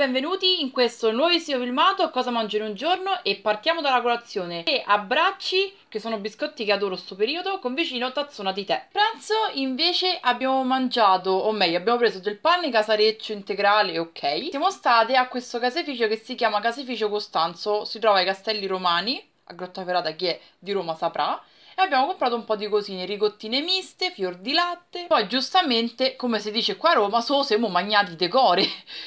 benvenuti in questo nuovissimo filmato cosa mangiare un giorno e partiamo dalla colazione e abbracci che sono biscotti che adoro sto periodo con vicino tazzona di tè pranzo invece abbiamo mangiato o meglio abbiamo preso del pane casareccio integrale ok siamo state a questo caseificio che si chiama caseificio Costanzo si trova ai Castelli Romani a Grottaferrata chi è di Roma saprà e abbiamo comprato un po' di cosine, ricottine miste, fior di latte, poi giustamente, come si dice qua a Roma, solo siamo magnati di decore,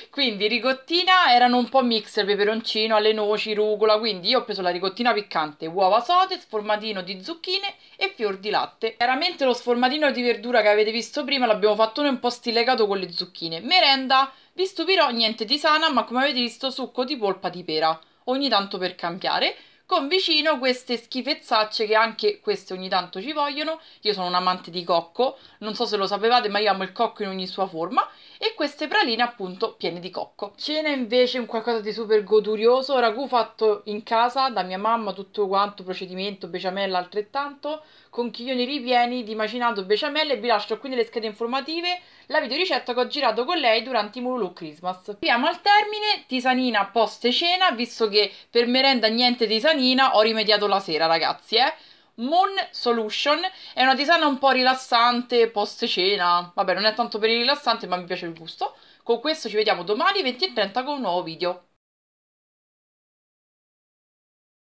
quindi ricottina erano un po' mix, peperoncino, alle noci, rucola, quindi io ho preso la ricottina piccante, uova sode, sformatino di zucchine e fior di latte. Chiaramente lo sformatino di verdura che avete visto prima l'abbiamo fatto noi un po' stilegato con le zucchine. Merenda, vi stupirò, niente di sana, ma come avete visto succo di polpa di pera, ogni tanto per cambiare con vicino queste schifezzacce che anche queste ogni tanto ci vogliono. Io sono un amante di cocco, non so se lo sapevate, ma io amo il cocco in ogni sua forma. E queste praline appunto piene di cocco. Cena invece un qualcosa di super godurioso, ragù fatto in casa da mia mamma, tutto quanto, procedimento, besciamella altrettanto, con chiglioni ripieni di macinato besciamella e vi lascio qui nelle schede informative la videoricetta che ho girato con lei durante i Mululu Christmas. Arriviamo al termine, tisanina post cena, visto che per merenda niente tisanina, ho rimediato la sera ragazzi eh. Moon Solution è una tisana un po' rilassante post cena, vabbè non è tanto per il rilassante ma mi piace il gusto. Con questo ci vediamo domani 20.30 con un nuovo video.